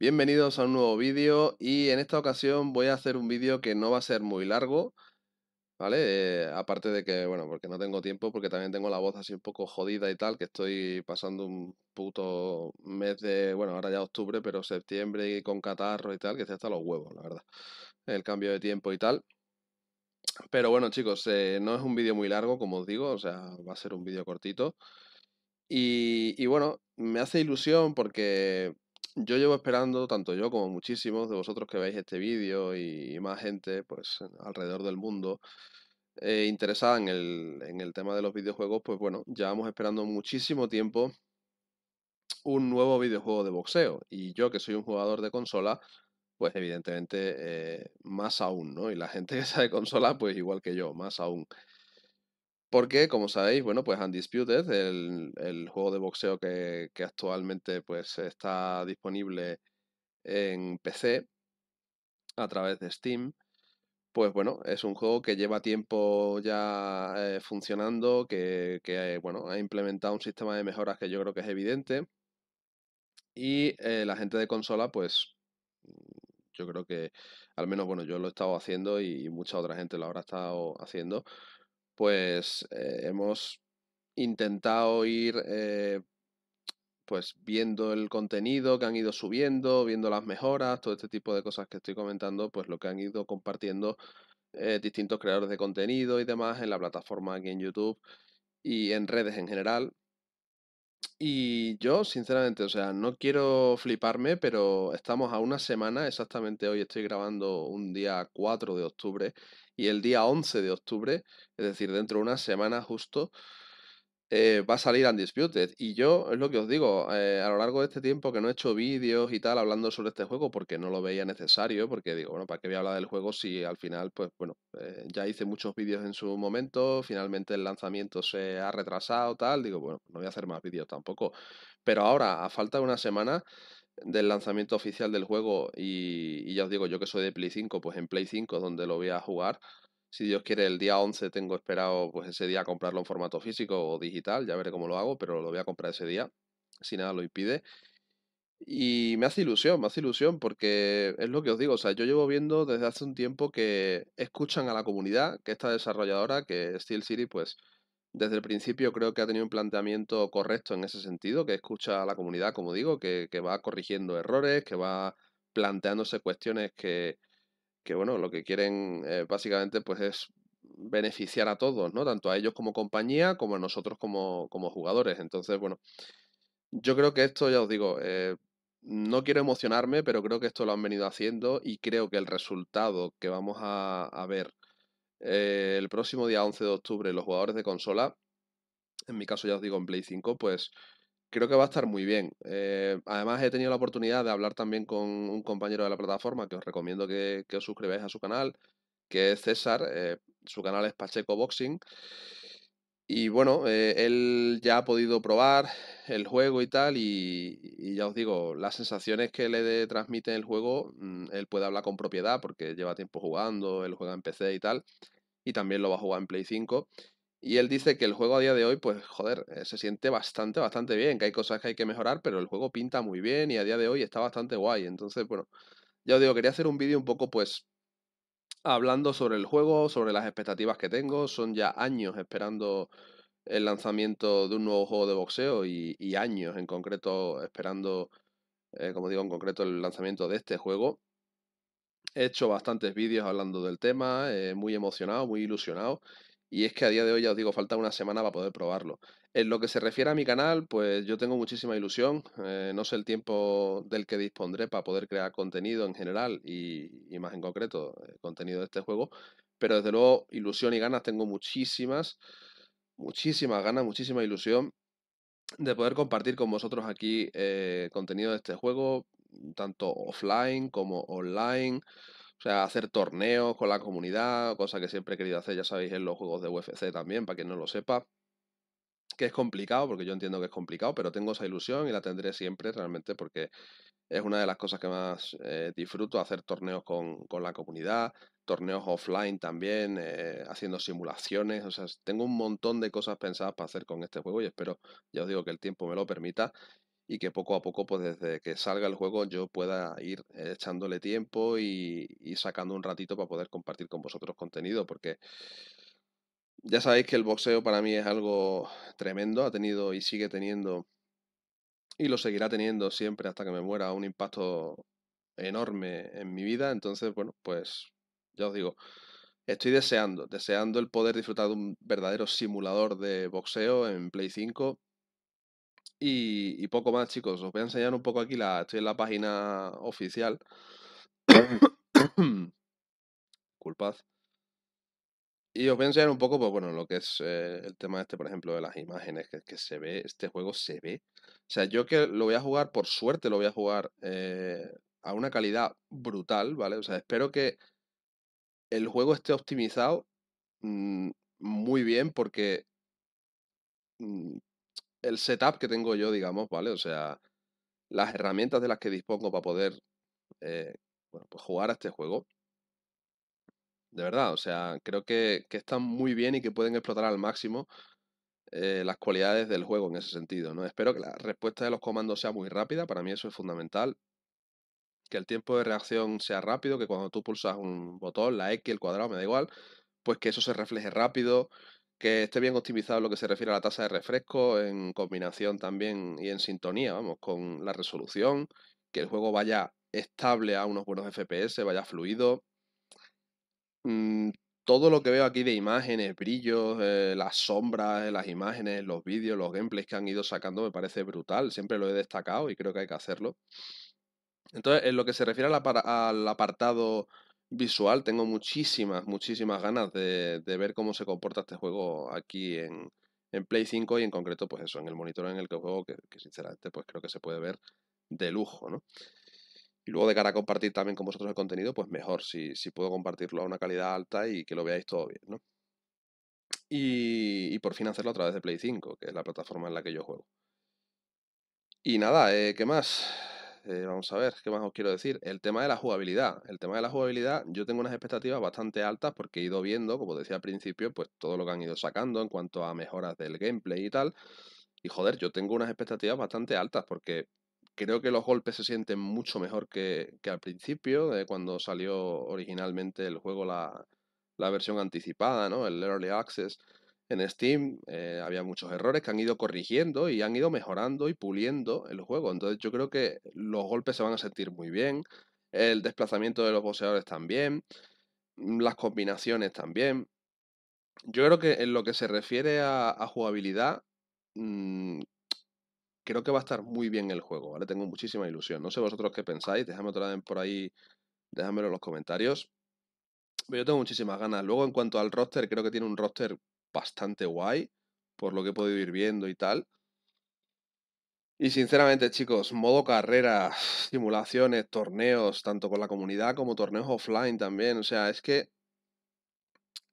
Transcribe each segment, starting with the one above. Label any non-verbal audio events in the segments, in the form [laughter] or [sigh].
Bienvenidos a un nuevo vídeo y en esta ocasión voy a hacer un vídeo que no va a ser muy largo, ¿vale? Eh, aparte de que, bueno, porque no tengo tiempo, porque también tengo la voz así un poco jodida y tal, que estoy pasando un puto mes de, bueno, ahora ya octubre, pero septiembre y con catarro y tal, que se hasta los huevos, la verdad, el cambio de tiempo y tal. Pero bueno, chicos, eh, no es un vídeo muy largo, como os digo, o sea, va a ser un vídeo cortito. y bueno, me hace ilusión porque yo llevo esperando, tanto yo como muchísimos de vosotros que veis este vídeo y más gente pues alrededor del mundo eh, interesada en el, tema de los videojuegos, pues bueno, llevamos esperando muchísimo tiempo un nuevo videojuego de boxeo. Y yo que soy un jugador de consola, pues evidentemente eh, más aún, ¿no? Y la gente [laughs] que sabe consola, pues igual que yo, más aún. Porque, como sabéis, bueno, pues Undisputed, el, el juego de boxeo que, actualmente pues, está disponible en PC a través de Steam, pues bueno, es un juego que lleva tiempo ya eh, funcionando, que, bueno, ha implementado un sistema de mejoras que yo creo que es evidente. Y eh, la gente de consola, pues yo creo que, al menos, bueno, yo lo he estado haciendo y mucha otra gente lo habrá estado haciendo, pues eh, hemos intentado ir eh, pues viendo el contenido que han ido subiendo, viendo las mejoras, todo este tipo de cosas que estoy comentando, pues lo que han ido compartiendo eh, distintos creadores de contenido y demás en la plataforma aquí en YouTube y en redes en general. Y yo, sinceramente, o sea, no quiero fliparme, pero estamos a una semana, exactamente hoy estoy grabando un día 4 de octubre y el día 11 de octubre, es decir, dentro de una semana justo, eh, va a salir Undisputed. Y yo, es lo que os digo, eh, a lo largo de este tiempo que no he hecho vídeos y tal hablando sobre este juego porque no lo veía necesario, porque digo, bueno, ¿para qué voy a hablar del juego si al final, pues bueno, eh, ya hice muchos vídeos en su momento, finalmente el lanzamiento se ha retrasado, tal, digo, bueno, no voy a hacer más vídeos tampoco. Pero ahora, a falta de una semana del lanzamiento oficial del juego y, y, ya os digo, yo que soy de Play 5, pues en Play 5 donde lo voy a jugar, si Dios quiere, el día 11 tengo esperado pues ese día comprarlo en formato físico o digital, ya veré cómo lo hago, pero lo voy a comprar ese día, si nada lo impide. Y me hace ilusión, me hace ilusión porque es lo que os digo, o sea, yo llevo viendo desde hace un tiempo que escuchan a la comunidad, que esta desarrolladora, que Steel City, pues desde el principio creo que ha tenido un planteamiento correcto en ese sentido, que escucha a la comunidad, como digo, que va corrigiendo errores, que va planteándose cuestiones que, que bueno, lo que quieren eh, básicamente pues es beneficiar a todos, ¿no? Tanto a ellos como compañía, como a nosotros como, jugadores. Entonces, bueno, yo creo que esto, ya os digo, eh, no quiero emocionarme, pero creo que esto lo han venido haciendo y creo que el resultado que vamos a, ver eh, el próximo día 11 de octubre los jugadores de consola, en mi caso ya os digo en Play 5, pues creo que va a estar muy bien. Eh, además, he tenido la oportunidad de hablar también con un compañero de la plataforma que os recomiendo que, os suscribáis a su canal, que es César. Eh, su canal es Pacheco Boxing. Y bueno, eh, él ya ha podido probar el juego y tal, y, ya os digo, las sensaciones que le transmite el juego, mm, él puede hablar con propiedad porque lleva tiempo jugando, él juega en PC y tal, y también lo va a jugar en Play 5. Y él dice que el juego a día de hoy, pues joder, eh, se siente bastante, bastante bien, que hay cosas que hay que mejorar, pero el juego pinta muy bien y a día de hoy está bastante guay. Entonces, bueno, ya os digo, quería hacer un vídeo un poco, pues, hablando sobre el juego, sobre las expectativas que tengo. Son ya años esperando el lanzamiento de un nuevo juego de boxeo y, años en concreto esperando, eh, como digo, en concreto el lanzamiento de este juego. He hecho bastantes vídeos hablando del tema, eh, muy emocionado, muy ilusionado. Y es que a día de hoy, ya os digo, falta una semana para poder probarlo. En lo que se refiere a mi canal, pues yo tengo muchísima ilusión. Eh, no sé el tiempo del que dispondré para poder crear contenido en general y, más en concreto, eh, contenido de este juego. Pero desde luego, ilusión y ganas tengo muchísimas, muchísimas ganas, muchísima ilusión de poder compartir con vosotros aquí eh, contenido de este juego, tanto offline como online. O sea, hacer torneos con la comunidad, cosa que siempre he querido hacer, ya sabéis, en los juegos de UFC también, para quien no lo sepa. Que es complicado, porque yo entiendo que es complicado, pero tengo esa ilusión y la tendré siempre realmente porque es una de las cosas que más eh, disfruto, hacer torneos con, la comunidad, torneos offline también, eh, haciendo simulaciones, o sea, tengo un montón de cosas pensadas para hacer con este juego y espero, ya os digo, que el tiempo me lo permita y que poco a poco, pues desde que salga el juego, yo pueda ir echándole tiempo y, y sacando un ratito para poder compartir con vosotros contenido, porque ya sabéis que el boxeo para mí es algo tremendo, ha tenido y sigue teniendo y lo seguirá teniendo siempre hasta que me muera un impacto enorme en mi vida, entonces, bueno, pues ya os digo, estoy deseando, deseando el poder disfrutar de un verdadero simulador de boxeo en Play 5 y, poco más, chicos. Os voy a enseñar un poco aquí. La, estoy en la página oficial. [coughs] Culpad. Y os voy a enseñar un poco, pues bueno, lo que es eh, el tema este, por ejemplo, de las imágenes que, se ve. Este juego se ve. O sea, yo que lo voy a jugar, por suerte, lo voy a jugar eh, a una calidad brutal, ¿vale? O sea, espero que el juego esté optimizado mm, muy bien porque mm, el setup que tengo yo, digamos, ¿vale? O sea, las herramientas de las que dispongo para poder eh, pues jugar a este juego. De verdad, o sea, creo que, están muy bien y que pueden explotar al máximo eh, las cualidades del juego en ese sentido. ¿no? Espero que la respuesta de los comandos sea muy rápida, para mí eso es fundamental. Que el tiempo de reacción sea rápido, que cuando tú pulsas un botón, la X, el cuadrado, me da igual, pues que eso se refleje rápido, que esté bien optimizado lo que se refiere a la tasa de refresco, en combinación también y en sintonía, vamos, con la resolución, que el juego vaya estable a unos buenos FPS, vaya fluido. Mm, todo lo que veo aquí de imágenes, brillos, eh, las sombras, eh, las imágenes, los vídeos, los gameplays que han ido sacando me parece brutal. Siempre lo he destacado y creo que hay que hacerlo. Entonces, en lo que se refiere al apartado visual. Tengo muchísimas, muchísimas ganas de, ver cómo se comporta este juego aquí en, en, Play 5 y en concreto, pues eso, en el monitor en el que juego, que, sinceramente, pues creo que se puede ver de lujo, ¿no? Y luego de cara a compartir también con vosotros el contenido, pues mejor, si, puedo compartirlo a una calidad alta y que lo veáis todo bien, ¿no? Y, por fin hacerlo a través de Play 5, que es la plataforma en la que yo juego. Y nada, eh, ¿qué más? Eh, vamos a ver, ¿qué más os quiero decir? El tema de la jugabilidad. El tema de la jugabilidad, yo tengo unas expectativas bastante altas porque he ido viendo, como decía al principio, pues todo lo que han ido sacando en cuanto a mejoras del gameplay y tal. Y joder, yo tengo unas expectativas bastante altas porque creo que los golpes se sienten mucho mejor que, al principio, de cuando salió originalmente el juego la, la versión anticipada, ¿no? El Early Access en Steam eh, había muchos errores que han ido corrigiendo y han ido mejorando y puliendo el juego. Entonces yo creo que los golpes se van a sentir muy bien, el desplazamiento de los boxeadores también, mm, las combinaciones también. Yo creo que en lo que se refiere a, jugabilidad, mm, creo que va a estar muy bien el juego, ¿vale? Tengo muchísima ilusión. No sé vosotros qué pensáis, déjame otra vez por ahí, déjamelo en los comentarios. Pero yo tengo muchísimas ganas. Luego, en cuanto al roster, creo que tiene un roster bastante guay, por lo que he podido ir viendo y tal. Y sinceramente, chicos, modo carrera, [sighs] simulaciones, torneos, tanto con la comunidad como torneos offline también. O sea, es que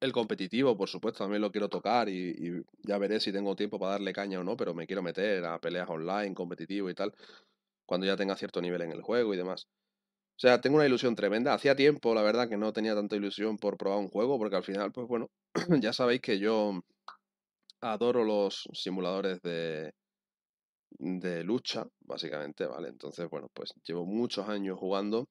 el competitivo, por supuesto, también lo quiero tocar y, y ya veré si tengo tiempo para darle caña o no, pero me quiero meter a peleas online, competitivo y tal, cuando ya tenga cierto nivel en el juego y demás. O sea, tengo una ilusión tremenda. Hacía tiempo, la verdad, que no tenía tanta ilusión por probar un juego, porque al final, pues bueno, [clears throat] ya sabéis que yo adoro los simuladores de, de lucha, básicamente, ¿vale? Entonces, bueno, pues llevo muchos años jugando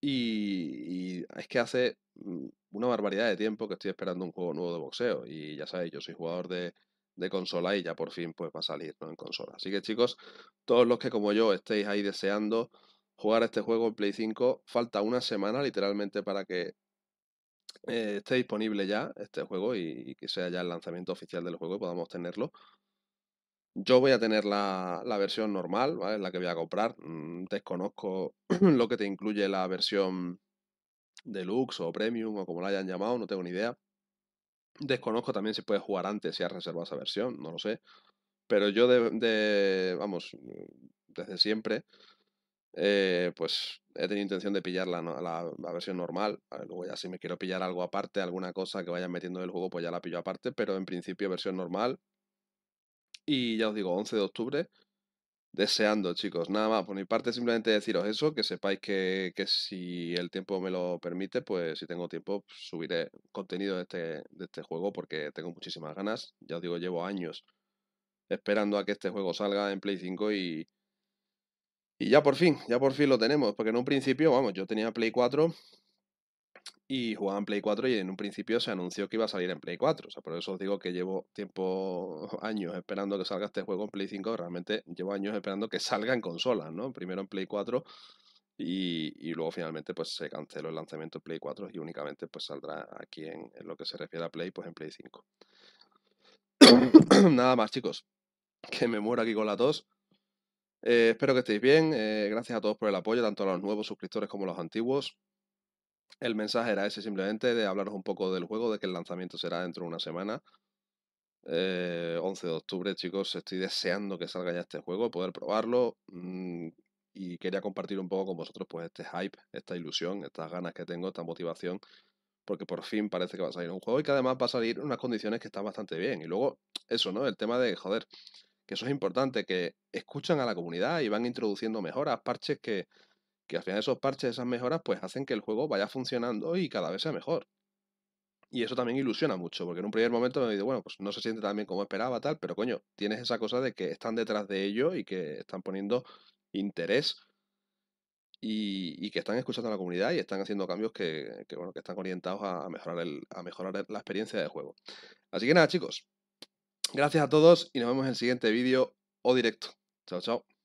y, es que hace mm, una barbaridad de tiempo que estoy esperando un juego nuevo de boxeo. Y ya sabéis, yo soy jugador de, de, consola y ya por fin pues va a salir en consola. Así que chicos, todos los que como yo estéis ahí deseando jugar este juego en Play 5. Falta una semana literalmente para que eh, esté disponible ya este juego y, que sea ya el lanzamiento oficial del juego y podamos tenerlo. Yo voy a tener la, versión normal, ¿vale? La que voy a comprar. Mm, desconozco [clears throat] lo que te incluye la versión deluxe o premium o como la hayan llamado, no tengo ni idea. Desconozco también si puedes jugar antes si has reservado esa versión, no lo sé. Pero yo de vamos, desde siempre eh, pues he tenido intención de pillar la, la, versión normal. Eh, luego ya si me quiero pillar algo aparte, alguna cosa que vayan metiendo en el juego, pues ya la pillo aparte, pero en principio versión normal. Y ya os digo, 11 de octubre, deseando, chicos. Nada más, por mi parte simplemente deciros eso, que sepáis que, que si el tiempo me lo permite, pues si tengo tiempo, subiré contenido de este, de este juego porque tengo muchísimas ganas. Ya os digo, llevo años esperando a que este juego salga en Play 5 y y ya por fin, ya por fin lo tenemos, porque en un principio, vamos, yo tenía Play 4 y jugaba en Play 4 y en un principio se anunció que iba a salir en Play 4. O sea, por eso os digo que llevo tiempo, [laughs] años esperando que salga este juego en Play 5. Realmente llevo años esperando que salga en consolas, ¿no? Primero en Play 4 y, luego finalmente pues se canceló el lanzamiento en Play 4 y únicamente pues saldrá aquí en, lo que se refiere a Play, pues en Play 5. [clears throat] Nada más chicos, que me muero aquí con la tos. Eh, espero que estéis bien. Eh, gracias a todos por el apoyo, tanto a los nuevos suscriptores como a los antiguos. El mensaje era ese simplemente de hablaros un poco del juego, de que el lanzamiento será dentro de una semana. Eh, 11 de octubre, chicos, estoy deseando que salga ya este juego, poder probarlo. Mm, y quería compartir un poco con vosotros pues este hype, esta ilusión, estas ganas que tengo, esta motivación. Porque por fin parece que va a salir un juego y que además va a salir unas condiciones que están bastante bien. Y luego, eso, ¿no? El tema de, joder, que eso es importante, que escuchan a la comunidad y van introduciendo mejoras, parches que, que al final esos parches, esas mejoras, pues hacen que el juego vaya funcionando y cada vez sea mejor. Y eso también ilusiona mucho, porque en un primer momento me dicho bueno, pues no se siente tan bien como esperaba, tal, pero coño, tienes esa cosa de que están detrás de ello y que están poniendo interés y, que están escuchando a la comunidad y están haciendo cambios que, bueno, que están orientados a mejorar, a mejorar la experiencia del juego. Así que nada, chicos, Gracias a todos y nos vemos en el siguiente vídeo o directo. Chao, chao.